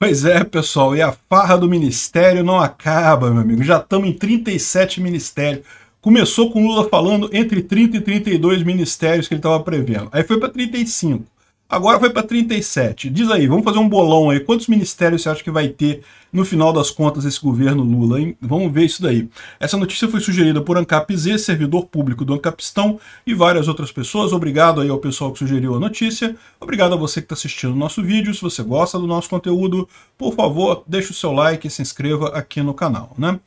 Pois é, pessoal, e a farra do ministério não acaba, meu amigo. Já estamos em 37 ministérios. Começou com o Lula falando entre 30 e 32 ministérios que ele estava prevendo. Aí foi para 35. Agora foi para 37. Diz aí, vamos fazer um bolão aí. Quantos ministérios você acha que vai ter no final das contas esse governo Lula? Hein? Vamos ver isso daí. Essa notícia foi sugerida por Ancap Z, servidor público do Ancapistão e várias outras pessoas. Obrigado aí ao pessoal que sugeriu a notícia. Obrigado a você que está assistindo o nosso vídeo. Se você gosta do nosso conteúdo, por favor, deixe o seu like e se inscreva aqui no canal. Né?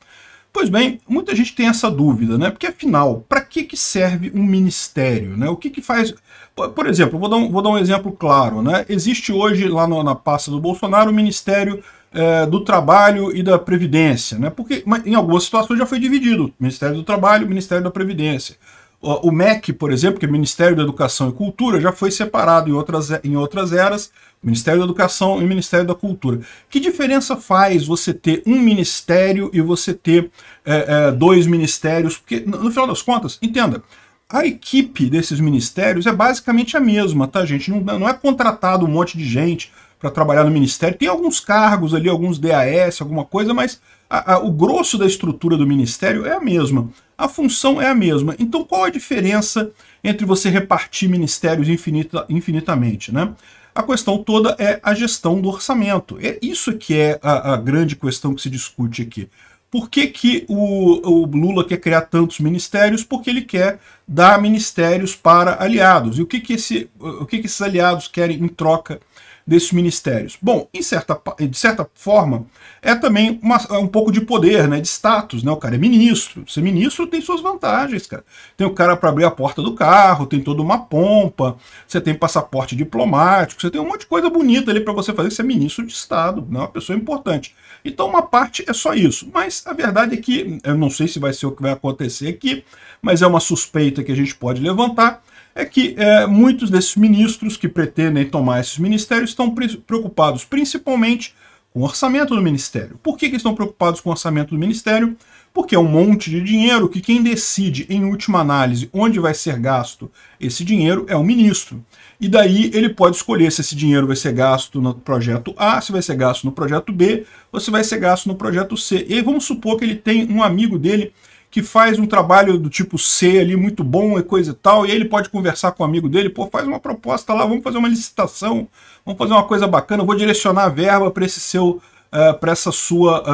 Pois bem, muita gente tem essa dúvida, né? Porque afinal, para que, que serve um ministério? Né? O que, que faz. Por exemplo, vou dar um, vou dar um exemplo claro. Né? Existe hoje, lá no, na pasta do Bolsonaro, o Ministério é, do Trabalho e da Previdência, né? Porque em algumas situações já foi dividido: Ministério do Trabalho, Ministério da Previdência. O MEC, por exemplo, que é Ministério da Educação e Cultura, já foi separado em outras, em outras eras, Ministério da Educação e Ministério da Cultura. Que diferença faz você ter um ministério e você ter é, é, dois ministérios? Porque, no final das contas, entenda, a equipe desses ministérios é basicamente a mesma, tá, gente? Não, não é contratado um monte de gente para trabalhar no ministério. Tem alguns cargos ali, alguns DAS, alguma coisa, mas a, a, o grosso da estrutura do ministério é a mesma a função é a mesma. Então qual a diferença entre você repartir ministérios infinita, infinitamente? Né? A questão toda é a gestão do orçamento. É isso que é a, a grande questão que se discute aqui. Por que, que o, o, Lula quer criar tantos ministérios? Porque ele quer dar ministérios para aliados. E o que, que, esse, o que, que esses aliados querem em troca desses ministérios? Bom, em certa, de certa forma, é também uma, é um pouco de poder, né, de status. Né? O cara é ministro. Ser ministro tem suas vantagens, cara. Tem o cara para abrir a porta do carro, tem toda uma pompa, você tem passaporte diplomático, você tem um monte de coisa bonita ali para você fazer. Você é ministro de Estado, né? uma pessoa importante. Então, uma parte é só isso. Mas a verdade é que, eu não sei se vai ser o que vai acontecer aqui, mas é uma suspeita que a gente pode levantar é que é, muitos desses ministros que pretendem tomar esses ministérios estão pre preocupados principalmente com o orçamento do ministério. Por que, que estão preocupados com o orçamento do ministério? Porque é um monte de dinheiro que quem decide, em última análise, onde vai ser gasto esse dinheiro é o ministro. E daí ele pode escolher se esse dinheiro vai ser gasto no projeto A, se vai ser gasto no projeto B, ou se vai ser gasto no projeto C. E vamos supor que ele tem um amigo dele que faz um trabalho do tipo C ali, muito bom e coisa e tal, e ele pode conversar com o um amigo dele, pô, faz uma proposta lá, vamos fazer uma licitação, vamos fazer uma coisa bacana, vou direcionar a verba para esse seu, uh, eh, para essa sua, uh,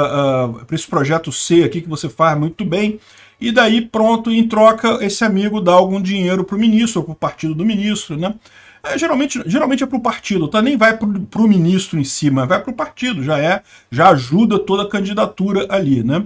eh, uh, eh, para esse projeto C aqui que você faz muito bem, e daí pronto, em troca, esse amigo dá algum dinheiro para o ministro, para o partido do ministro, né? É, geralmente, geralmente é para o partido, tá? Nem vai para o ministro em cima, si, vai para o partido, já é, já ajuda toda a candidatura ali, né?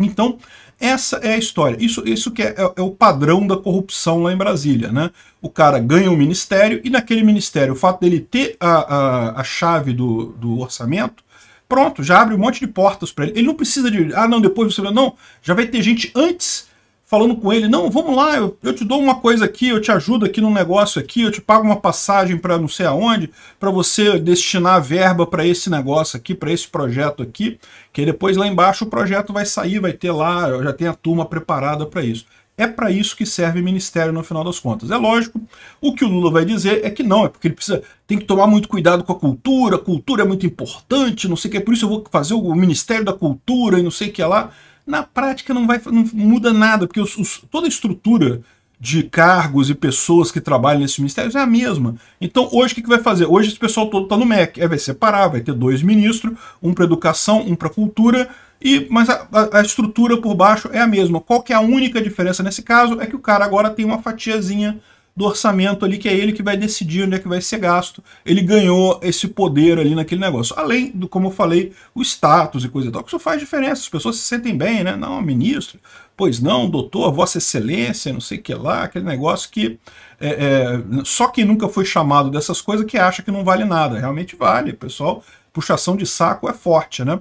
Então, essa é a história. Isso, isso que é, é, é, o padrão da corrupção lá em Brasília. Né? O cara ganha um ministério e naquele ministério, o fato dele ter a, a, a chave do, do orçamento, pronto, já abre um monte de portas para ele. Ele não precisa de, ah não, depois você... Não, já vai ter gente antes falando com ele, não, vamos lá, eu, eu, te dou uma coisa aqui, eu te ajudo aqui num negócio aqui, eu te pago uma passagem para não sei aonde, para você destinar a verba para esse negócio aqui, para esse projeto aqui, que depois lá embaixo o projeto vai sair, vai ter lá, já tem a turma preparada para isso. É para isso que serve o ministério no final das contas. É lógico, o que o Lula vai dizer é que não, é porque ele precisa, tem que tomar muito cuidado com a cultura, cultura é muito importante, não sei o que, é por isso eu vou fazer o ministério da cultura e não sei o que é lá na prática não vai não muda nada, porque os, os, toda a estrutura de cargos e pessoas que trabalham nesses ministérios é a mesma. Então, hoje, o que, que vai fazer? Hoje, esse pessoal todo está no MEC. É, vai separar, vai ter dois ministros, um para educação, um para cultura, e, mas a, a, estrutura por baixo é a mesma. Qual que é a única diferença nesse caso? É que o cara agora tem uma fatiazinha do orçamento ali, que é ele que vai decidir onde é que vai ser gasto. Ele ganhou esse poder ali naquele negócio. Além do, como eu falei, o status e coisa e tal, que isso faz diferença. As pessoas se sentem bem, né? Não, ministro, pois não, doutor, vossa excelência, não sei o que lá, aquele negócio que é, é, só quem nunca foi chamado dessas coisas que acha que não vale nada. Realmente vale, pessoal. Puxação de saco é forte, né?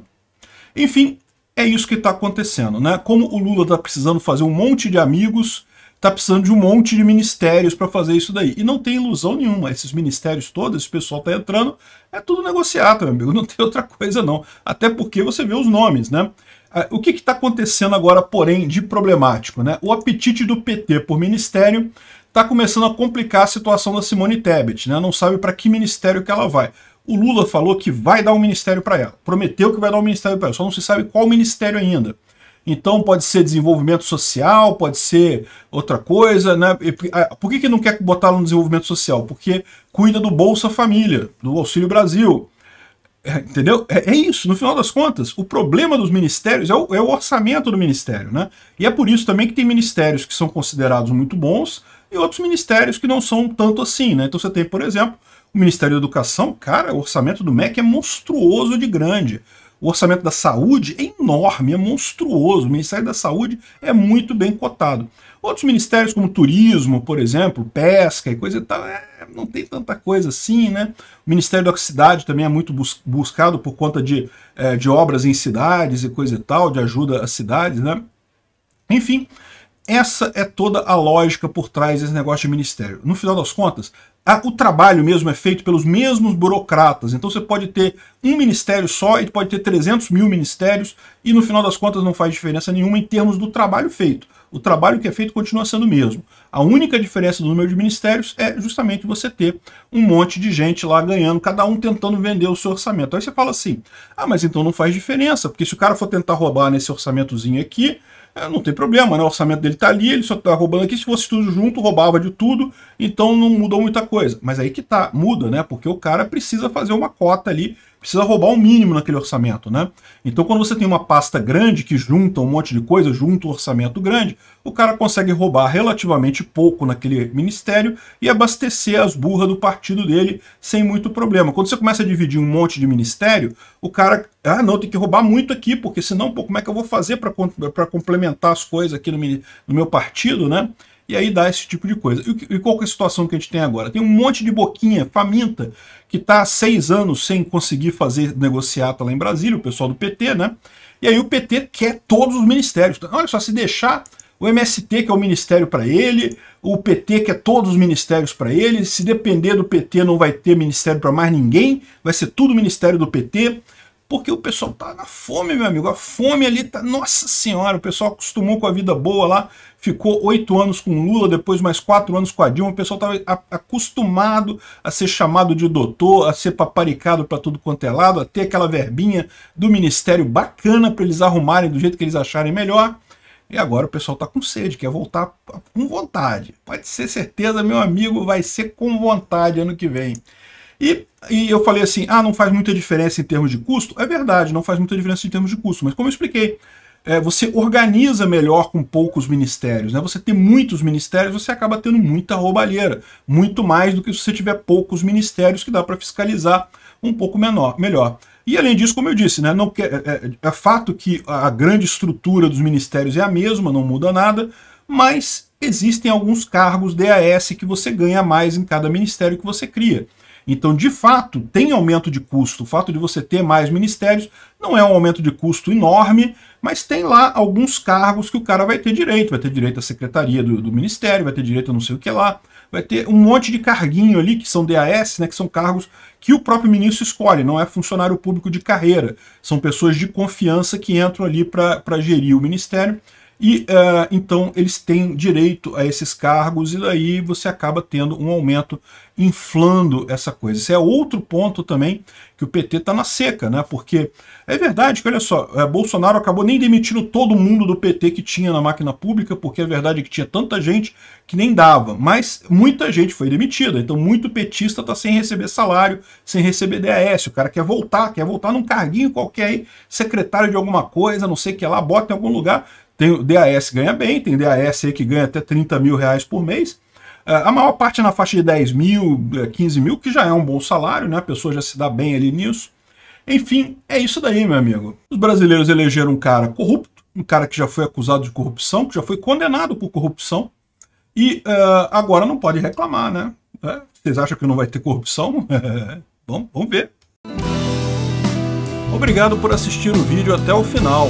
Enfim, é isso que está acontecendo, né? Como o Lula está precisando fazer um monte de amigos tá precisando de um monte de ministérios para fazer isso daí. E não tem ilusão nenhuma, esses ministérios todos, esse pessoal tá entrando, é tudo negociado, meu amigo, não tem outra coisa não. Até porque você vê os nomes, né? Ah, o que está acontecendo agora, porém, de problemático? Né? O apetite do PT por ministério está começando a complicar a situação da Simone Tebet, né? não sabe para que ministério que ela vai. O Lula falou que vai dar um ministério para ela, prometeu que vai dar um ministério para ela, só não se sabe qual ministério ainda. Então pode ser desenvolvimento social, pode ser outra coisa, né? Por que, que não quer botar no desenvolvimento social? Porque cuida do Bolsa Família, do Auxílio Brasil. É, entendeu? É, é, isso, no final das contas. O problema dos ministérios é o, é o orçamento do ministério, né? E é por isso também que tem ministérios que são considerados muito bons e outros ministérios que não são tanto assim, né? Então você tem, por exemplo, o Ministério da Educação, cara, o orçamento do MEC é monstruoso de grande. O orçamento da saúde é enorme, é monstruoso. O Ministério da Saúde é muito bem cotado. Outros ministérios, como turismo, por exemplo, pesca e coisa e tal, é, não tem tanta coisa assim, né? O Ministério da Cidade também é muito bus buscado por conta de, é, de obras em cidades e coisa e tal, de ajuda às cidades, né? Enfim, essa é toda a lógica por trás desse negócio de ministério. No final das contas, a, o trabalho mesmo é feito pelos mesmos burocratas. Então você pode ter um ministério só e pode ter 300 mil ministérios e no final das contas não faz diferença nenhuma em termos do trabalho feito. O trabalho que é feito continua sendo o mesmo. A única diferença do número de ministérios é justamente você ter um monte de gente lá ganhando, cada um tentando vender o seu orçamento. Aí você fala assim, ah, mas então não faz diferença, porque se o cara for tentar roubar nesse orçamentozinho aqui, é, não tem problema, né? O orçamento dele tá ali, ele só tá roubando aqui, se fosse tudo junto, roubava de tudo, então não mudou muita coisa. Mas aí que tá, muda, né? Porque o cara precisa fazer uma cota ali precisa roubar o um mínimo naquele orçamento, né? Então, quando você tem uma pasta grande que junta um monte de coisa, junta um orçamento grande, o cara consegue roubar relativamente pouco naquele ministério e abastecer as burras do partido dele sem muito problema. Quando você começa a dividir um monte de ministério, o cara, ah, não, tem que roubar muito aqui, porque senão, pô, como é que eu vou fazer para complementar as coisas aqui no, no meu partido, né? e aí dá esse tipo de coisa. E, e qual é a situação que a gente tem agora? Tem um monte de boquinha faminta que está há seis anos sem conseguir fazer negociata tá lá em Brasília, o pessoal do PT, né? E aí o PT quer todos os ministérios. Então, olha só, se deixar o MST que é o ministério para ele, o PT que é todos os ministérios para ele, se depender do PT não vai ter ministério para mais ninguém, vai ser tudo ministério do PT, porque o pessoal tá na fome, meu amigo. A fome ali tá. Nossa Senhora, o pessoal acostumou com a vida boa lá, ficou oito anos com Lula, depois mais quatro anos com a Dilma. O pessoal tava acostumado a ser chamado de doutor, a ser paparicado para tudo quanto é lado, a ter aquela verbinha do ministério bacana para eles arrumarem do jeito que eles acharem melhor. E agora o pessoal tá com sede, quer voltar com vontade. Pode ser certeza, meu amigo, vai ser com vontade ano que vem. E, e eu falei assim, ah, não faz muita diferença em termos de custo. É verdade, não faz muita diferença em termos de custo, mas como eu expliquei, é, você organiza melhor com poucos ministérios. Né? Você ter muitos ministérios, você acaba tendo muita roubalheira, muito mais do que se você tiver poucos ministérios que dá para fiscalizar um pouco menor, melhor. E além disso, como eu disse, né, não, é, é, é fato que a grande estrutura dos ministérios é a mesma, não muda nada, mas existem alguns cargos DAS que você ganha mais em cada ministério que você cria. Então, de fato, tem aumento de custo. O fato de você ter mais ministérios não é um aumento de custo enorme, mas tem lá alguns cargos que o cara vai ter direito. Vai ter direito à secretaria do, do ministério, vai ter direito a não sei o que lá. Vai ter um monte de carguinho ali que são DAS, né, que são cargos que o próprio ministro escolhe, não é funcionário público de carreira. São pessoas de confiança que entram ali para gerir o ministério. E uh, então eles têm direito a esses cargos e daí você acaba tendo um aumento inflando essa coisa. Esse é outro ponto também que o PT está na seca, né? Porque é verdade que, olha só, é, Bolsonaro acabou nem demitindo todo mundo do PT que tinha na máquina pública, porque a é verdade é que tinha tanta gente que nem dava. Mas muita gente foi demitida, então muito petista está sem receber salário, sem receber DAS. O cara quer voltar, quer voltar num carguinho qualquer aí, secretário de alguma coisa, não sei o que lá, bota em algum lugar tem o DAS ganha bem, tem DAS aí que ganha até 30 mil reais por mês. É, a maior parte é na faixa de 10 mil, 15 é, mil, que já é um bom salário, né? A pessoa já se dá bem ali nisso. Enfim, é isso daí, meu amigo. Os brasileiros elegeram um cara corrupto, um cara que já foi acusado de corrupção, que já foi condenado por corrupção, e uh, agora não pode reclamar, né? vocês acham que não vai ter corrupção? Bom, vamos ver. Obrigado por assistir o vídeo até o final.